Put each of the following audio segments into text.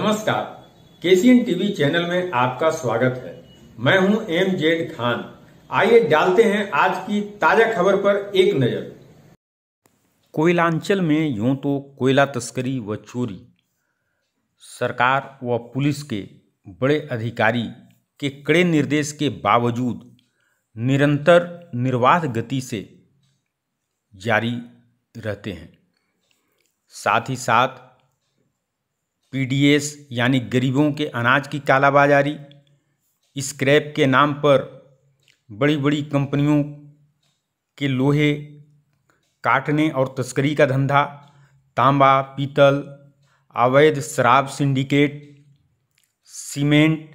नमस्कार KCN TV channel में आपका स्वागत है मैं हूं एम जेड खान आइए डालते हैं आज की ताजा खबर पर एक नजर कोयलांचल में यूं तो कोयला तस्करी व चोरी सरकार व पुलिस के बड़े अधिकारी के कड़े निर्देश के बावजूद निरंतर निर्वाध गति से जारी रहते हैं साथ ही साथ पीडीएस यानी गरीबों के अनाज की कालाबाजारी स्क्रैप के नाम पर बड़ी बड़ी कंपनियों के लोहे काटने और तस्करी का धंधा तांबा पीतल अवैध शराब सिंडिकेट सीमेंट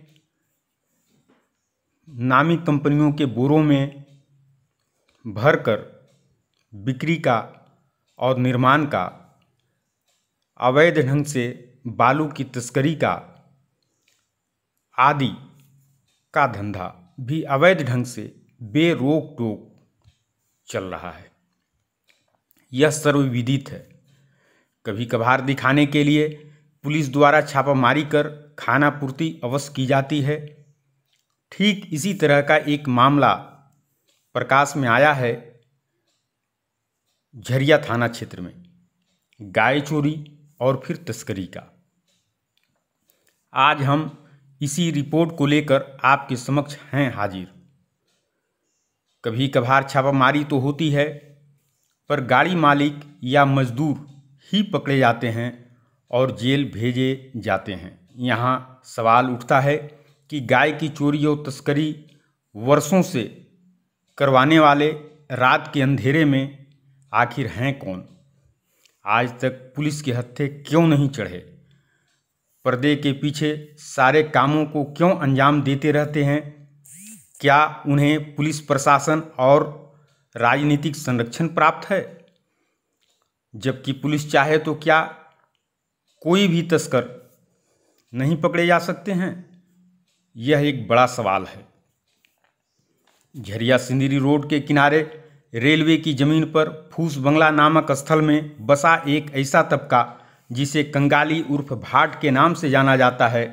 नामी कंपनियों के बोरों में भरकर बिक्री का और निर्माण का अवैध ढंग से बालू की तस्करी का आदि का धंधा भी अवैध ढंग से बेरोक टोक चल रहा है यह सर्वविदित है कभी कभार दिखाने के लिए पुलिस द्वारा छापामारी कर खाना पूर्ति अवश्य की जाती है ठीक इसी तरह का एक मामला प्रकाश में आया है झरिया थाना क्षेत्र में गाय चोरी और फिर तस्करी का आज हम इसी रिपोर्ट को लेकर आपके समक्ष हैं हाजिर कभी कभार छापामारी तो होती है पर गाड़ी मालिक या मजदूर ही पकड़े जाते हैं और जेल भेजे जाते हैं यहाँ सवाल उठता है कि गाय की चोरी और तस्करी वर्षों से करवाने वाले रात के अंधेरे में आखिर हैं कौन आज तक पुलिस के हत्थे क्यों नहीं चढ़े पर्दे के पीछे सारे कामों को क्यों अंजाम देते रहते हैं क्या उन्हें पुलिस प्रशासन और राजनीतिक संरक्षण प्राप्त है जबकि पुलिस चाहे तो क्या कोई भी तस्कर नहीं पकड़े जा सकते हैं यह एक बड़ा सवाल है झरिया सिंदरी रोड के किनारे रेलवे की जमीन पर फूस बंगला नामक स्थल में बसा एक ऐसा तबका जिसे कंगाली उर्फ भाट के नाम से जाना जाता है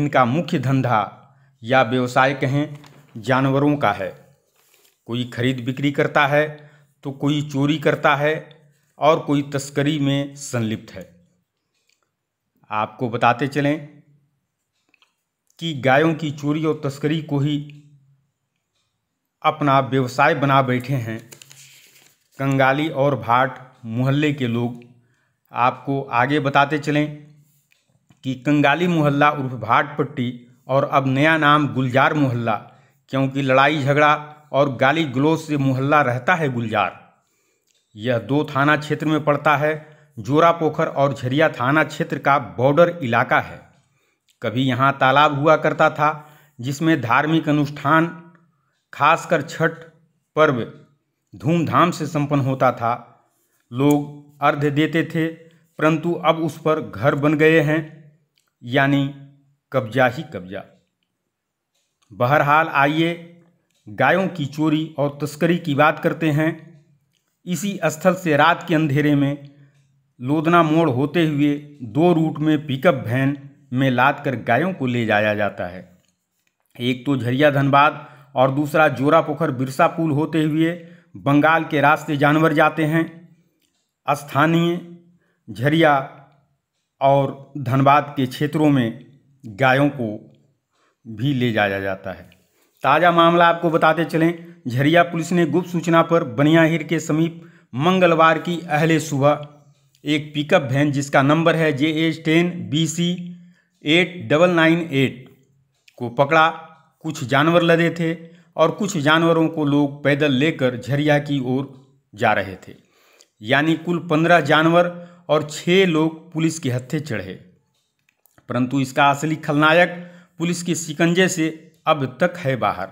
इनका मुख्य धंधा या व्यवसाय कहें जानवरों का है कोई खरीद बिक्री करता है तो कोई चोरी करता है और कोई तस्करी में संलिप्त है आपको बताते चलें कि गायों की चोरी और तस्करी को ही अपना व्यवसाय बना बैठे हैं कंगाली और भाट मोहल्ले के लोग आपको आगे बताते चलें कि कंगाली मोहल्ला उर्फ भाटपट्टी और अब नया नाम गुलजार मोहल्ला क्योंकि लड़ाई झगड़ा और गाली गलोज से मोहल्ला रहता है गुलजार यह दो थाना क्षेत्र में पड़ता है जोरा पोखर और झरिया थाना क्षेत्र का बॉर्डर इलाका है कभी यहाँ तालाब हुआ करता था जिसमें धार्मिक अनुष्ठान खासकर छठ पर्व धूमधाम से संपन्न होता था लोग अर्ध देते थे परंतु अब उस पर घर बन गए हैं यानी कब्जा ही कब्जा बहरहाल आइए गायों की चोरी और तस्करी की बात करते हैं इसी स्थल से रात के अंधेरे में लोदना मोड़ होते हुए दो रूट में पिकअप वैन में लाद कर गायों को ले जाया जाता है एक तो झरिया धनबाद और दूसरा जोरा पोखर बिरसा पुल होते हुए बंगाल के रास्ते जानवर जाते हैं स्थानीय झरिया और धनबाद के क्षेत्रों में गायों को भी ले जाया जाता है ताज़ा मामला आपको बताते चलें झरिया पुलिस ने गुप्त सूचना पर बनियाहिर के समीप मंगलवार की अहले सुबह एक पिकअप वैन जिसका नंबर है J H ten B C eight double nine eight को पकड़ा कुछ जानवर लदे थे और कुछ जानवरों को लोग पैदल लेकर झरिया की ओर जा रहे थे यानी कुल पंद्रह जानवर और छः लोग पुलिस के हत्थे चढ़े परंतु इसका असली खलनायक पुलिस के शिकंजे से अब तक है बाहर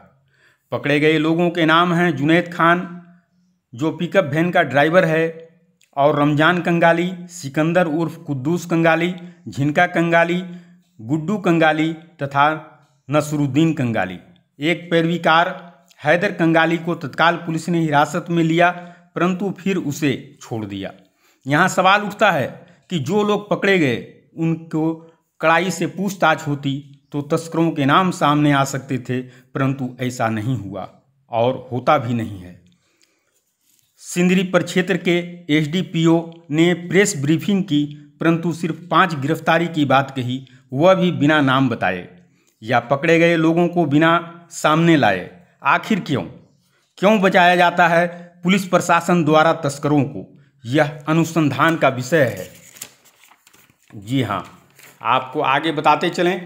पकड़े गए लोगों के नाम हैं जुनेद खान जो पिकअप वैन का ड्राइवर है और रमजान कंगाली सिकंदर उर्फ कुद्दूस कंगाली झिनका कंगाली गुड्डू कंगाली तथा नसरुद्दीन कंगाली एक पैरवीकार हैदर कंगाली को तत्काल पुलिस ने हिरासत में लिया परंतु फिर उसे छोड़ दिया यहाँ सवाल उठता है कि जो लोग पकड़े गए उनको कड़ाई से पूछताछ होती तो तस्करों के नाम सामने आ सकते थे परंतु ऐसा नहीं हुआ और होता भी नहीं है सिंदरी पर क्षेत्र के एसडीपीओ ने प्रेस ब्रीफिंग की परंतु सिर्फ पांच गिरफ्तारी की बात कही वह भी बिना नाम बताए या पकड़े गए लोगों को बिना सामने लाए आखिर क्यों क्यों बचाया जाता है पुलिस प्रशासन द्वारा तस्करों को यह अनुसंधान का विषय है जी हाँ आपको आगे बताते चलें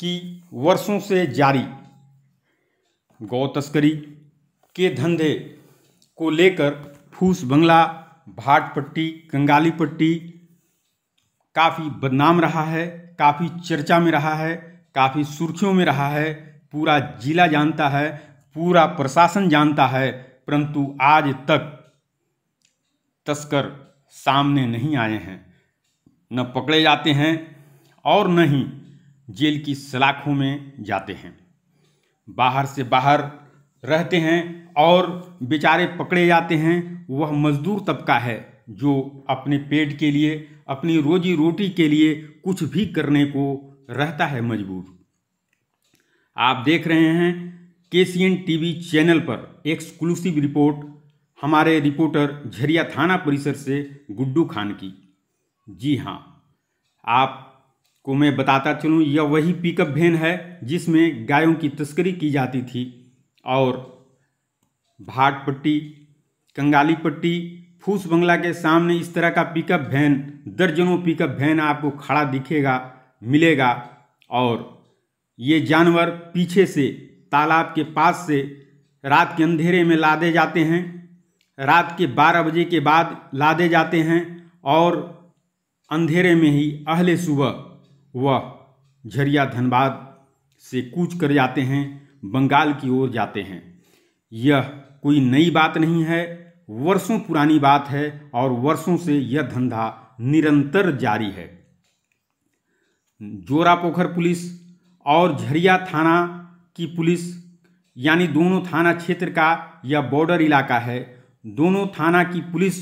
कि वर्षों से जारी गौ तस्करी के धंधे को लेकर फूस बंगला भाटपट्टी कंगाली पट्टी काफ़ी बदनाम रहा है काफ़ी चर्चा में रहा है काफ़ी सुर्खियों में रहा है पूरा जिला जानता है पूरा प्रशासन जानता है परंतु आज तक तस्कर सामने नहीं आए हैं न पकड़े जाते हैं और न ही जेल की सलाखों में जाते हैं बाहर से बाहर रहते हैं और बेचारे पकड़े जाते हैं वह मजदूर तबका है जो अपने पेट के लिए अपनी रोजी रोटी के लिए कुछ भी करने को रहता है मजबूर आप देख रहे हैं टी टीवी चैनल पर एक्सक्लूसिव रिपोर्ट हमारे रिपोर्टर झरिया थाना परिसर से गुड्डू खान की जी हाँ आप को मैं बताता चलूँ यह वही पिकअप वैन है जिसमें गायों की तस्करी की जाती थी और भाट पट्टी कंगाली पट्टी फूस बंगला के सामने इस तरह का पिकअप वैन दर्जनों पिकअप वैन आपको खड़ा दिखेगा मिलेगा और ये जानवर पीछे से तालाब के पास से रात के अंधेरे में लादे जाते हैं रात के 12 बजे के बाद लादे जाते हैं और अंधेरे में ही अहले सुबह वह झरिया धनबाद से कूच कर जाते हैं बंगाल की ओर जाते हैं यह कोई नई बात नहीं है वर्षों पुरानी बात है और वर्षों से यह धंधा निरंतर जारी है जोरा पोखर पुलिस और झरिया थाना की पुलिस यानी दोनों थाना क्षेत्र का यह बॉर्डर इलाका है दोनों थाना की पुलिस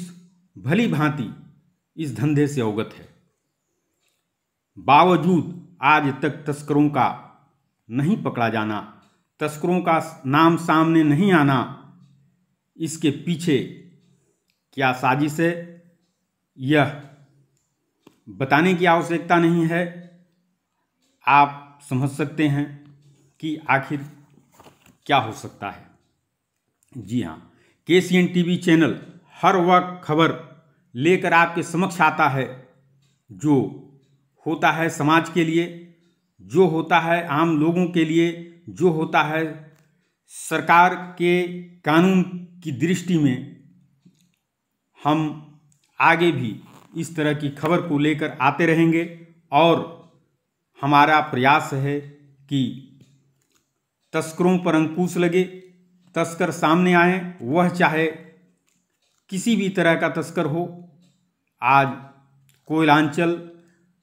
भली भांति इस धंधे से अवगत है बावजूद आज तक तस्करों का नहीं पकड़ा जाना तस्करों का नाम सामने नहीं आना इसके पीछे क्या साजिश है यह बताने की आवश्यकता नहीं है आप समझ सकते हैं कि आखिर क्या हो सकता है जी हाँ K C N T V channel हर वक्त खबर लेकर आपके समक्ष आता है जो होता है समाज के लिए जो होता है आम लोगों के लिए जो होता है सरकार के कानून की दृष्टि में हम आगे भी इस तरह की खबर को लेकर आते रहेंगे और हमारा प्रयास है कि तस्करों पर अंकुश लगे तस्कर सामने आए वह चाहे किसी भी तरह का तस्कर हो आज कोयलांचल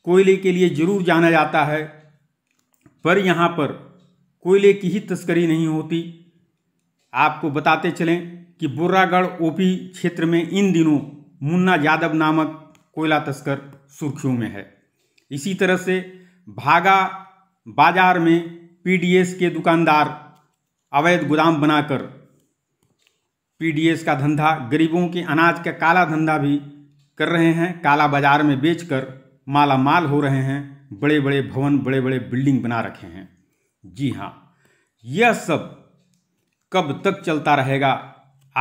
कोयले के लिए ज़रूर जाना जाता है पर यहाँ पर कोयले की ही तस्करी नहीं होती आपको बताते चलें कि बुर्रागढ़ ओपी क्षेत्र में इन दिनों मुन्ना यादव नामक कोयला तस्कर सुर्खियों में है इसी तरह से भागा बाजार में पीडीएस के दुकानदार अवैध गोदाम बनाकर पीडीएस का धंधा गरीबों के अनाज का काला धंधा भी कर रहे हैं काला बाजार में बेचकर माला माल हो रहे हैं बड़े बड़े भवन बड़े बड़े बिल्डिंग बना रखे हैं जी हाँ यह सब कब तक चलता रहेगा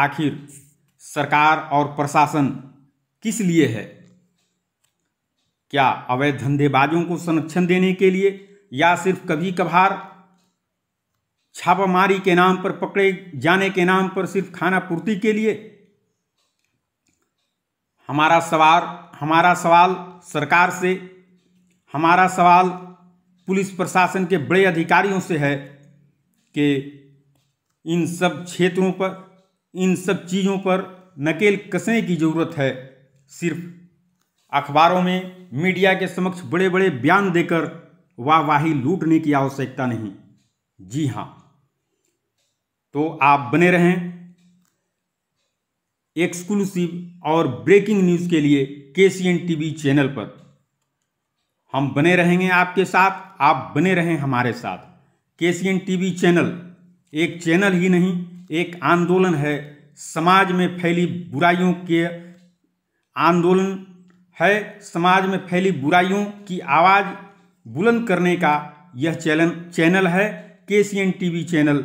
आखिर सरकार और प्रशासन किस लिए है क्या अवैध धंधेबाजों को संरक्षण देने के लिए या सिर्फ कभी कभार छापामारी के नाम पर पकड़े जाने के नाम पर सिर्फ खाना पूर्ति के लिए हमारा सवाल हमारा सवाल सरकार से हमारा सवाल पुलिस प्रशासन के बड़े अधिकारियों से है कि इन सब क्षेत्रों पर इन सब चीज़ों पर नकेल कसने की ज़रूरत है सिर्फ अखबारों में मीडिया के समक्ष बड़े बड़े बयान देकर वाहवाही लूटने की आवश्यकता नहीं जी हाँ तो आप बने रहें एक्सक्लूसिव और ब्रेकिंग न्यूज़ के लिए K C N T V channel पर हम बने रहेंगे आपके साथ आप बने रहें हमारे साथ K C N T V channel एक चैनल ही नहीं एक आंदोलन है समाज में फैली बुराइयों के आंदोलन है समाज में फैली बुराइयों की आवाज़ बुलंद करने का यह चैनल चैनल है K C N T V channel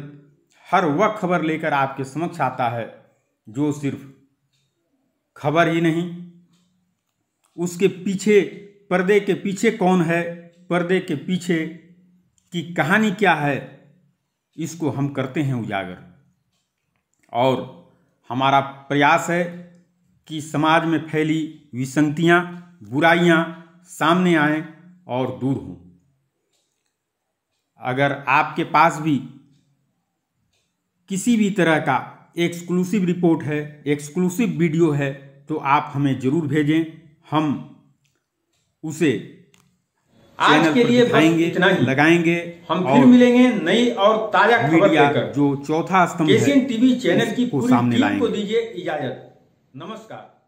हर वह खबर लेकर आपके समक्ष आता है जो सिर्फ खबर ही नहीं उसके पीछे पर्दे के पीछे कौन है पर्दे के पीछे की कहानी क्या है इसको हम करते हैं उजागर और हमारा प्रयास है कि समाज में फैली विसंगतियाँ बुराइयाँ सामने आएं और दूर हों अगर आपके पास भी किसी भी तरह का एक्सक्लूसिव रिपोर्ट है एक्सक्लूसिव वीडियो है तो आप हमें जरूर भेजें हम उसे आज के लिए दिखाएंगे इतना ही लगाएंगे हम फिर मिलेंगे नई और ताजा खबर लेकर जो चौथा स्तंभ है टीवी चैनल की पूरी टीम को दीजिए इजाजत नमस्कार